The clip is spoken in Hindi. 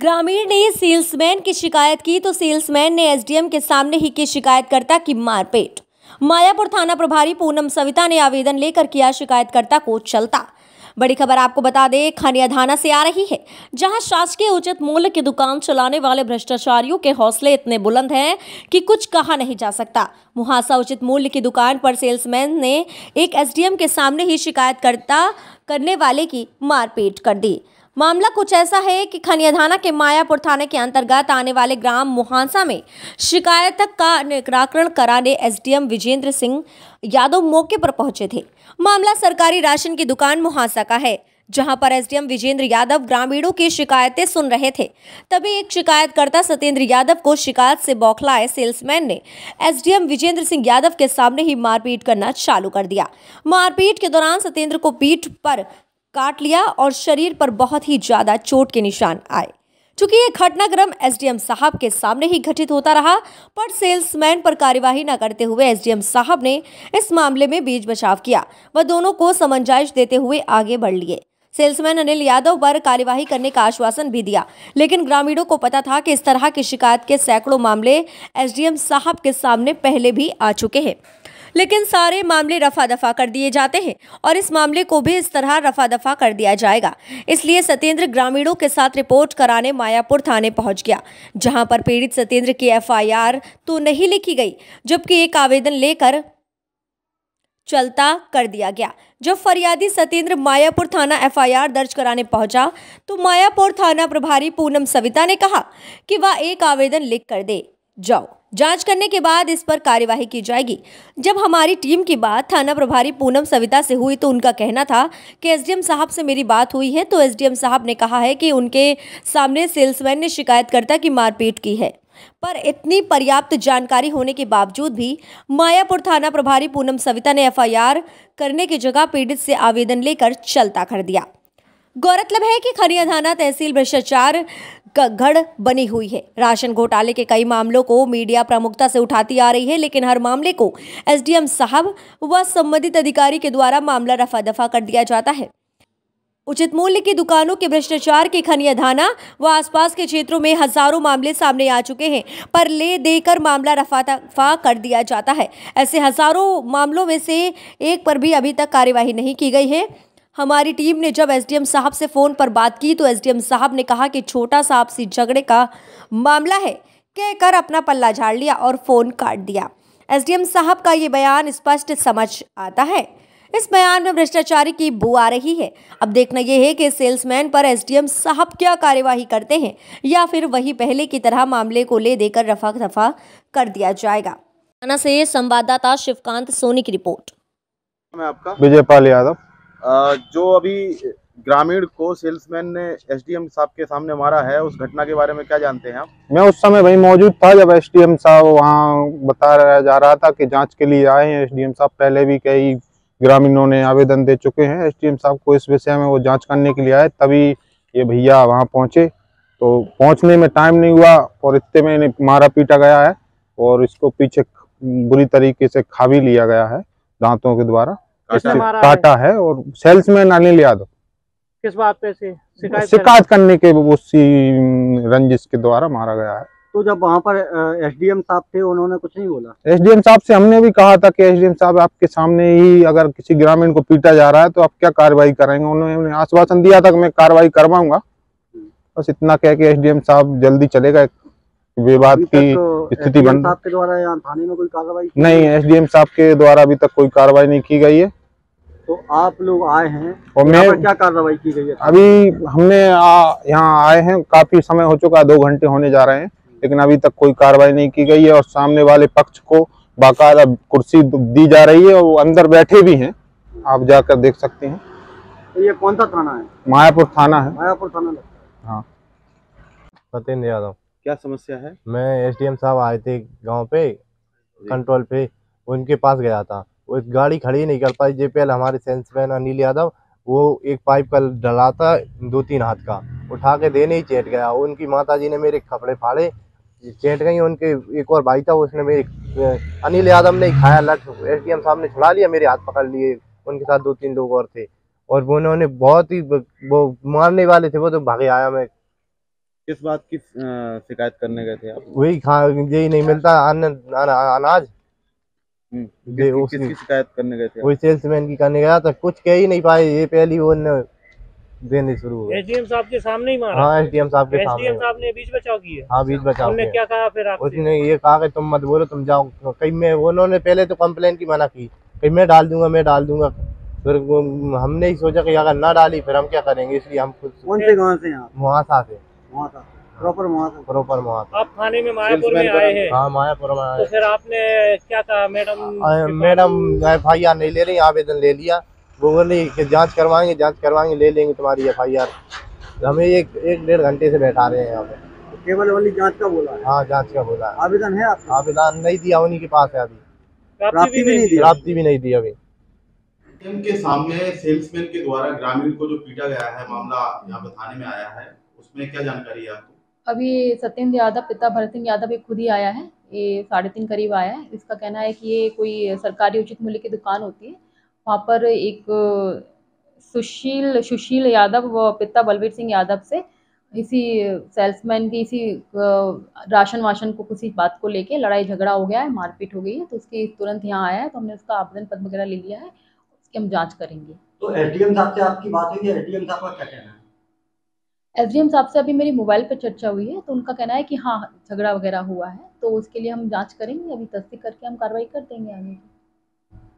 ग्रामीण ने सेल्समैन की शिकायत की तो सेल्समैन ने एसडीएम के सामने ही की शिकायतकर्ता की मारपीट मायापुर थाना प्रभारी पूनम सविता ने आवेदन लेकर किया शिकायतकर्ता को चलता बड़ी खबर आपको बता दें थाना से आ रही है जहां शासकीय उचित मूल्य की दुकान चलाने वाले भ्रष्टाचारियों के हौसले इतने बुलंद हैं कि कुछ कहा नहीं जा सकता मुहासा उचित मूल्य की दुकान पर सेल्समैन ने एक एसडीएम के सामने ही शिकायतकर्ता करने वाले की मारपीट कर दी मामला कुछ ऐसा है कि खनियाधाना के मायापुर थाने के अंतर्गत आने वाले ग्राम मुहांसा में शिकायत का निराकरण कराने एसडीएम विजेंद्र सिंह यादव मौके पर पहुंचे थे मामला सरकारी राशन की दुकान मुहांसा का है जहां पर एसडीएम विजेंद्र यादव ग्रामीणों की शिकायतें सुन रहे थे तभी एक शिकायतकर्ता सत्येंद्र यादव को शिकायत से बौखलाए सेल्समैन ने एसडीएम विजेंद्र सिंह यादव के सामने ही मारपीट करना चालू कर दिया मारपीट के दौरान सत्येंद्र को पीठ पर काट लिया और शरीर पर बहुत ही ज़्यादा चोट के निशान आए चूंकि ये घटनाक्रम एसडीएम साहब के सामने ही घटित होता रहा पर सेल्समैन पर कार्यवाही न करते हुए एसडीएम साहब ने इस मामले में बीच बचाव किया व दोनों को समंजाइश देते हुए आगे बढ़ लिए सेल्समैन अनिल यादव पर कार्यवाही करने का आश्वासन भी दिया लेकिन ग्रामीणों को पता था कि इस तरह की शिकायत के सैकड़ों मामले एसडीएम साहब के सामने पहले भी आ चुके हैं लेकिन सारे मामले रफा दफा कर दिए जाते हैं और इस मामले को भी इस तरह रफा दफा कर दिया जाएगा इसलिए सत्येंद्र ग्रामीणों के साथ रिपोर्ट कराने मायापुर थाने पहुंच गया जहां पर पीड़ित सत्येंद्र की एफआईआर तो नहीं लिखी गई जबकि एक आवेदन लेकर चलता कर दिया गया जब फरियादी सत्येंद्र मायापुर थाना एफआईआर दर्ज कराने पहुंचा तो मायापुर थाना प्रभारी पूनम सविता ने कहा कि वह एक आवेदन लिख कर दे जाओ जांच करने के बाद इस पर कार्यवाही की जाएगी जब हमारी टीम की बात थाना प्रभारी पूनम सविता से हुई तो उनका कहना था कि एसडीएम साहब से मेरी बात हुई है तो एसडीएम साहब ने कहा है कि उनके सामने सेल्समैन ने शिकायतकर्ता की मारपीट की है पर इतनी पर्याप्त जानकारी होने के बावजूद भी मायापुर थाना प्रभारी पूनम सविता ने एफ करने की जगह पीड़ित से आवेदन लेकर चलता कर दिया गौरतलब है कि खरिया थाना तहसील भ्रष्टाचार गढ़ बनी हुई है राशन घोटाले के कई मामलों को मीडिया प्रमुखता से उठाती आ रही है लेकिन हर मामले को एसडीएम साहब व संबंधित अधिकारी के द्वारा मामला रफा दफा कर दिया जाता है उचित मूल्य की दुकानों के भ्रष्टाचार के खनियाधाना व आसपास के क्षेत्रों में हजारों मामले सामने आ चुके हैं पर ले देकर मामला रफा दफा कर दिया जाता है ऐसे हजारों मामलों में से एक पर भी अभी तक कार्यवाही नहीं की गई है हमारी टीम ने जब एसडीएम साहब से फ़ोन पर बात की तो एसडीएम साहब ने कहा कि छोटा सा आपसी झगड़े का मामला है कहकर अपना पल्ला झाड़ लिया और फ़ोन काट दिया एसडीएम साहब का ये बयान स्पष्ट समझ आता है इस बयान में भ्रष्टाचारी की बू आ रही है अब देखना यह है कि सेल्समैन पर एसडीएम साहब क्या कार्यवाही करते हैं या फिर वही पहले की तरह मामले को ले देकर रफा दफा कर दिया जाएगा से संवाददाता शिवकांत सोनी की रिपोर्ट मैं आपका विजयपाल यादव जो अभी ग्रामीण को सेल्समैन ने एसडीएम साहब के सामने मारा है उस घटना के बारे में क्या जानते हैं आप मैं उस समय वही मौजूद था जब एसडीएम साहब वहाँ बता जा रहा था कि जांच के लिए आए हैं एसडीएम साहब पहले भी कई ग्रामीणों ने आवेदन दे चुके हैं एसडीएम साहब को इस विषय में वो जांच करने के लिए आए तभी ये भैया वहाँ पहुँचे तो पहुँचने में टाइम नहीं हुआ और इतने में मारा पीटा गया है और इसको पीछे बुरी तरीके से खा भी लिया गया है दांतों के द्वारा काटा है और सेल्समैन अनिल यादव किस बात पे से शिकायत शिकायत करने के उसी रंजिश के द्वारा मारा गया है तो जब वहाँ पर एसडीएम साहब थे उन्होंने कुछ नहीं बोला एसडीएम साहब से हमने भी कहा था कि एसडीएम साहब आपके सामने ही अगर किसी ग्रामीण को पीटा जा रहा है तो आप क्या कार्रवाई करेंगे उन्होंने आश्वासन दिया था कि मैं कार्रवाई करवाऊंगा बस इतना कह के एसडीएम साहब जल्दी चले गए विवाद की तो स्थिति बन के द्वारा थाने में कोई कार्रवाई नहीं एस साहब के द्वारा अभी तक कोई कार्रवाई नहीं की गई है तो आप लोग आए हैं और मैं क्या कार्रवाई की गई है अभी हमने यहाँ आए हैं काफी समय हो चुका है दो घंटे होने जा रहे हैं लेकिन अभी तक कोई कार्रवाई नहीं की गई है और सामने वाले पक्ष को बाकायदा कुर्सी दी जा रही है और वो अंदर बैठे भी हैं आप जाकर देख सकते हैं तो ये कौन सा थाना है मायापुर थाना है मायापुर थाना हाँ सत्येंद्र यादव क्या समस्या है मैं एसडीएम साहब आए थे गाँव पे कंट्रोल पे उनके पास गया था वो गाड़ी खड़ी नहीं कर पाई जेपीएल हमारे सेल्समैन अनिल यादव वो एक पाइप का डला था दो तीन हाथ का उठा के देने ही चेट गया उनकी माता जी ने मेरे कपड़े फाड़े चेट गई उनके एक और भाई था उसने मेरे अनिल यादव ने खाया लट एस डी साहब ने छुड़ा लिया मेरे हाथ पकड़ लिए उनके साथ दो तीन लोग और थे और वो उन्होंने बहुत ही वो मारने वाले थे वो तो भागे आया मैं किस बात की शिकायत करने गए थे आप वही खा यही नहीं मिलता अनाज आन, आन, हम्म। शिकायत करने गए थे सेल्समैन की करने गया था कुछ कह ही नहीं पाए ये पहली वो देने शुरू हो एसडीएम साहब के सामने ही मारा हाँ एसडीएम साहब के सामने एसडीएम साहब ने बीच बचाव किया हाँ बीच बचाव उन्होंने क्या कहा फिर आपसे उसने ये कहा कि तुम मत बोलो तुम जाओ कहीं मैं उन्होंने पहले तो कम्प्लेन की मना की कहीं मैं डाल दूंगा मैं डाल दूंगा फिर हमने ही सोचा कि अगर ना डाली फिर हम क्या करेंगे इसलिए हम खुद कौन से गाँव से वहाँ से वहाँ से प्रॉपर मोहासा प्रॉपर मोहासा आप थाने में मायापुर में आए हैं हाँ मायापुर में आए तो फिर आपने क्या कहा madam madam F I R नहीं ले रही आवेदन ले लिया वो बोली कि जांच करवाएंगे जांच करवाएंगे ले लेंगे तुम्हारी एफ आई आर हमें एक एक डेढ़ घंटे से बैठा रहे हैं यहाँ पे तो केवल वाली जांच का बोला है हाँ जांच का बोला है आवेदन है आपका आवेदन नहीं दिया उन्हीं के पास है अभी प्राप्ति भी नहीं दी प्राप्ति भी नहीं दी अभी के सामने सेल्समैन के द्वारा ग्रामीण को जो पीटा गया है मामला यहाँ पे थाने में आया है उसमें क्या जानकारी है आपको अभी सत्येंद्र यादव पिता भरत सिंह यादव एक खुद ही आया है ये साढ़े तीन करीब आया है इसका कहना है कि ये कोई सरकारी उचित मूल्य की दुकान होती है वहाँ पर एक सुशील सुशील यादव व पिता बलवीर सिंह यादव से इसी सेल्समैन की इसी राशन वाशन को किसी बात को लेके लड़ाई झगड़ा हो गया है मारपीट हो गई है तो उसकी तुरंत यहाँ आया है तो हमने उसका आवेदन पत्र वगैरह ले लिया है उसकी हम जाँच करेंगे तो एटीएम साहब से आपकी बात है कि एटीएम साहब का क्या कहना है एसडीएम साहब से अभी मेरी मोबाइल पर चर्चा हुई है तो उनका कहना है कि हाँ झगड़ा वगैरह हुआ है तो उसके लिए हम जाँच करेंगे अभी तस्दीक करके हम कार्रवाई कर देंगे आगे